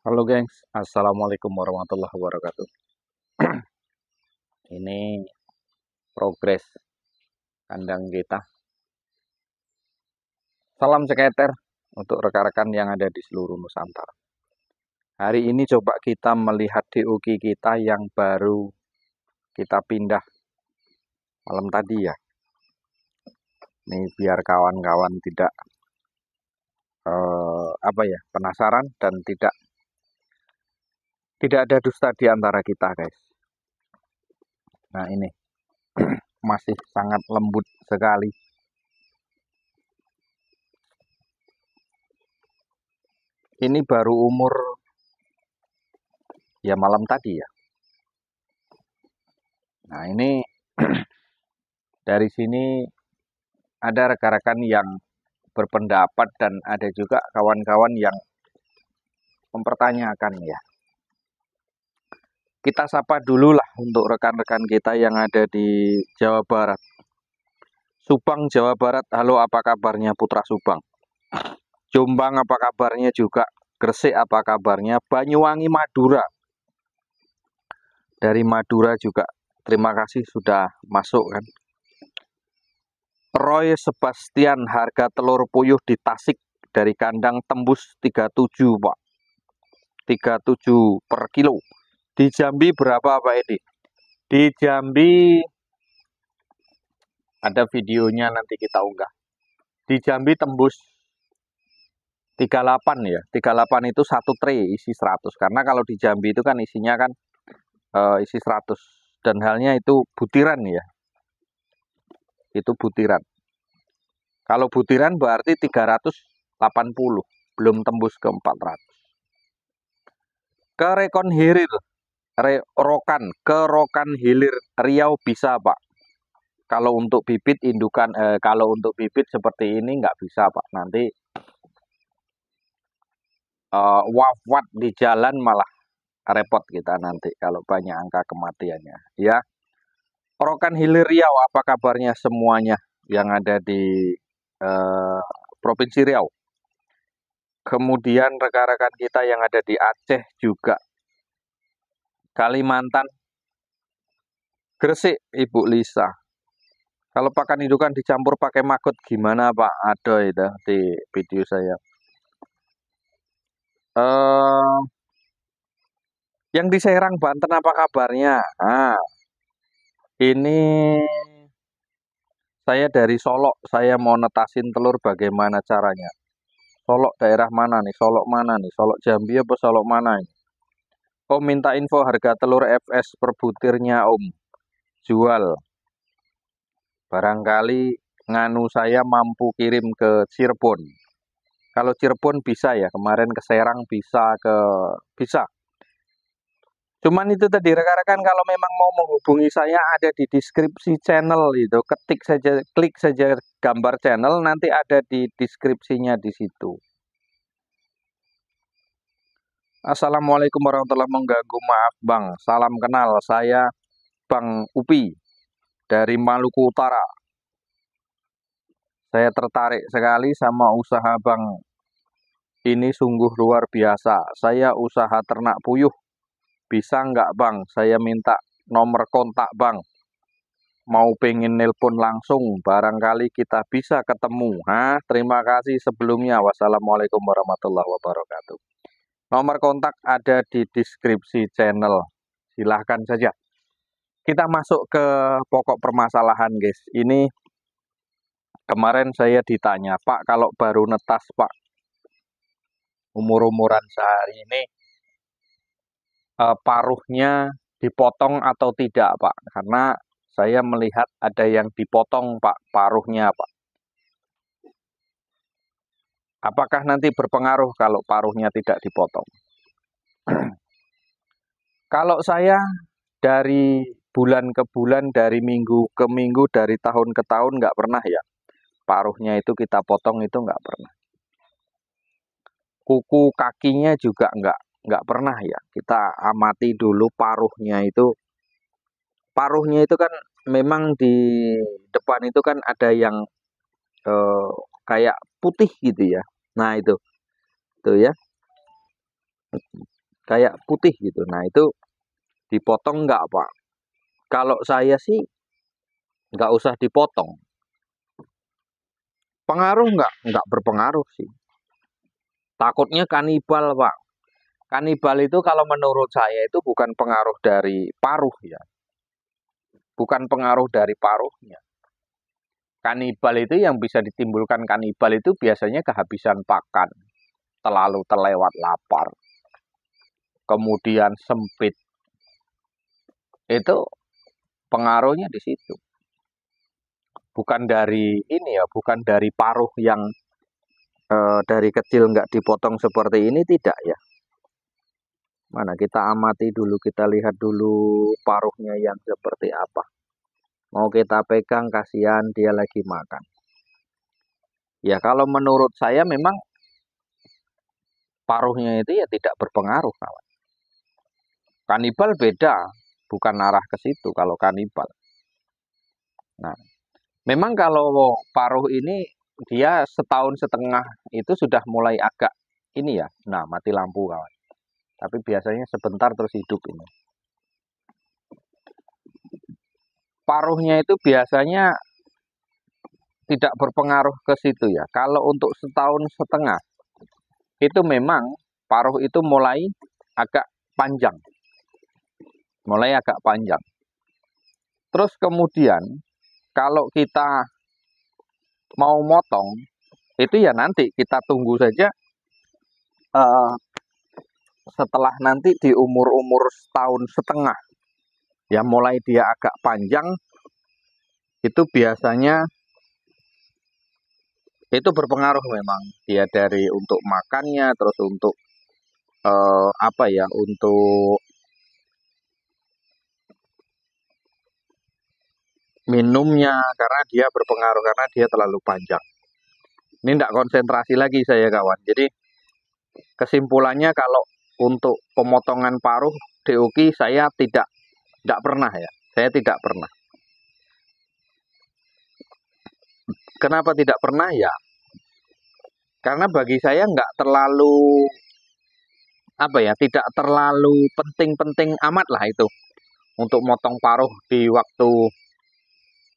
Halo gengs, Assalamualaikum warahmatullahi wabarakatuh Ini progres kandang kita Salam ceketer untuk rekan-rekan yang ada di seluruh Nusantara Hari ini coba kita melihat DOK kita yang baru kita pindah malam tadi ya Ini biar kawan-kawan tidak eh, apa ya penasaran dan tidak tidak ada dusta di antara kita, guys. Nah, ini masih sangat lembut sekali. Ini baru umur ya malam tadi ya. Nah, ini dari sini ada rekan-rekan yang berpendapat dan ada juga kawan-kawan yang mempertanyakan ya kita sapa dulu lah untuk rekan-rekan kita yang ada di Jawa Barat. Subang, Jawa Barat, halo apa kabarnya Putra Subang? Jombang apa kabarnya juga? Gresik apa kabarnya? Banyuwangi, Madura. Dari Madura juga terima kasih sudah masuk kan. Roy Sebastian harga telur puyuh di Tasik dari kandang tembus 37 Pak. 37 per kilo di Jambi berapa Pak Edi? Di Jambi ada videonya nanti kita unggah. Di Jambi tembus 38 ya. 38 itu satu tray isi 100. Karena kalau di Jambi itu kan isinya kan uh, isi 100 dan halnya itu butiran ya. Itu butiran. Kalau butiran berarti 380, belum tembus ke 400. Ke rekon hiril Rokan ke Rokan Hilir Riau bisa Pak. Kalau untuk bibit indukan eh, kalau untuk bibit seperti ini nggak bisa Pak. Nanti eh, wafat di jalan malah repot kita nanti kalau banyak angka kematiannya ya. Rokan Hilir Riau apa kabarnya semuanya yang ada di eh, Provinsi Riau. Kemudian rekan-rekan kita yang ada di Aceh juga Kalimantan, Gresik, Ibu Lisa. Kalau pakan indukan dicampur pakai makut gimana Pak? Ada itu di video saya. Uh, yang diserang Banten apa kabarnya? Ah, ini saya dari Solok, saya mau netasin telur bagaimana caranya. Solok daerah mana nih? Solok mana nih? Solok Jambi apa Solok mana ini? Om minta info harga telur FS per butirnya Om. Jual. Barangkali nganu saya mampu kirim ke Cirebon. Kalau Cirebon bisa ya, kemarin ke Serang bisa ke bisa. Cuman itu tadi rekan-rekan kalau memang mau menghubungi saya ada di deskripsi channel itu. Ketik saja, klik saja gambar channel nanti ada di deskripsinya di situ. Assalamualaikum warahmatullahi wabarakatuh. Maaf Bang, salam kenal. Saya Bang Upi dari Maluku Utara. Saya tertarik sekali sama usaha Bang. Ini sungguh luar biasa. Saya usaha ternak puyuh. Bisa nggak Bang? Saya minta nomor kontak Bang. Mau pengen nelpon langsung, barangkali kita bisa ketemu. Ha? Terima kasih sebelumnya. Wassalamualaikum warahmatullahi wabarakatuh. Nomor kontak ada di deskripsi channel. Silahkan saja. Kita masuk ke pokok permasalahan, guys. Ini kemarin saya ditanya, Pak, kalau baru netas, Pak, umur-umuran sehari ini, eh, paruhnya dipotong atau tidak, Pak? Karena saya melihat ada yang dipotong, Pak, paruhnya, Pak. Apakah nanti berpengaruh kalau paruhnya tidak dipotong? kalau saya dari bulan ke bulan, dari minggu ke minggu, dari tahun ke tahun nggak pernah ya. Paruhnya itu kita potong itu nggak pernah. Kuku kakinya juga nggak nggak pernah ya. Kita amati dulu paruhnya itu. Paruhnya itu kan memang di depan itu kan ada yang kayak putih gitu ya nah itu tuh ya kayak putih gitu nah itu dipotong nggak pak kalau saya sih nggak usah dipotong pengaruh nggak nggak berpengaruh sih takutnya kanibal pak kanibal itu kalau menurut saya itu bukan pengaruh dari paruh ya bukan pengaruh dari paruhnya kanibal itu yang bisa ditimbulkan kanibal itu biasanya kehabisan pakan, terlalu terlewat lapar, kemudian sempit. Itu pengaruhnya di situ. Bukan dari ini ya, bukan dari paruh yang e, dari kecil nggak dipotong seperti ini tidak ya. Mana kita amati dulu, kita lihat dulu paruhnya yang seperti apa mau kita pegang kasihan dia lagi makan. Ya kalau menurut saya memang paruhnya itu ya tidak berpengaruh kawan. Kanibal beda, bukan arah ke situ kalau kanibal. Nah, memang kalau paruh ini dia setahun setengah itu sudah mulai agak ini ya, nah mati lampu kawan. Tapi biasanya sebentar terus hidup ini. paruhnya itu biasanya tidak berpengaruh ke situ ya. Kalau untuk setahun setengah itu memang paruh itu mulai agak panjang. Mulai agak panjang. Terus kemudian kalau kita mau motong itu ya nanti kita tunggu saja uh, setelah nanti di umur-umur setahun setengah ya mulai dia agak panjang itu biasanya itu berpengaruh memang dia dari untuk makannya terus untuk eh, apa ya untuk minumnya karena dia berpengaruh karena dia terlalu panjang ini tidak konsentrasi lagi saya kawan jadi kesimpulannya kalau untuk pemotongan paruh Deoki saya tidak tidak pernah ya, saya tidak pernah. Kenapa tidak pernah ya? Karena bagi saya nggak terlalu apa ya, tidak terlalu penting-penting amat lah itu untuk motong paruh di waktu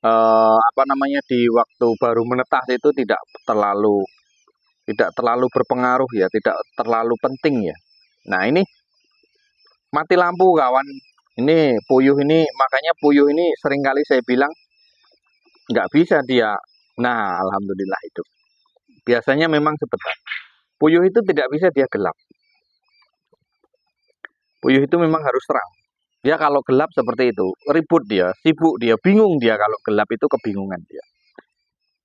eh, apa namanya di waktu baru menetas itu tidak terlalu tidak terlalu berpengaruh ya, tidak terlalu penting ya. Nah ini mati lampu kawan ini puyuh ini makanya puyuh ini sering kali saya bilang nggak bisa dia nah alhamdulillah itu biasanya memang sebentar puyuh itu tidak bisa dia gelap puyuh itu memang harus terang dia ya, kalau gelap seperti itu ribut dia sibuk dia bingung dia kalau gelap itu kebingungan dia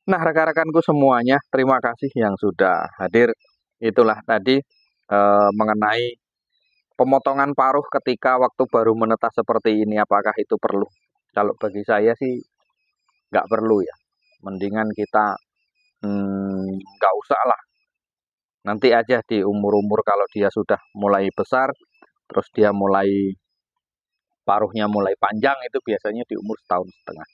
nah rekan-rekanku semuanya terima kasih yang sudah hadir itulah tadi eh, mengenai pemotongan paruh ketika waktu baru menetas seperti ini apakah itu perlu? Kalau bagi saya sih nggak perlu ya. Mendingan kita hmm, nggak hmm, usah lah. Nanti aja di umur-umur kalau dia sudah mulai besar, terus dia mulai paruhnya mulai panjang itu biasanya di umur setahun setengah.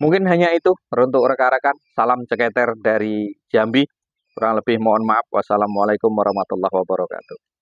Mungkin hanya itu untuk rekan-rekan. Salam ceketer dari Jambi. Kurang lebih mohon maaf. Wassalamualaikum warahmatullahi wabarakatuh.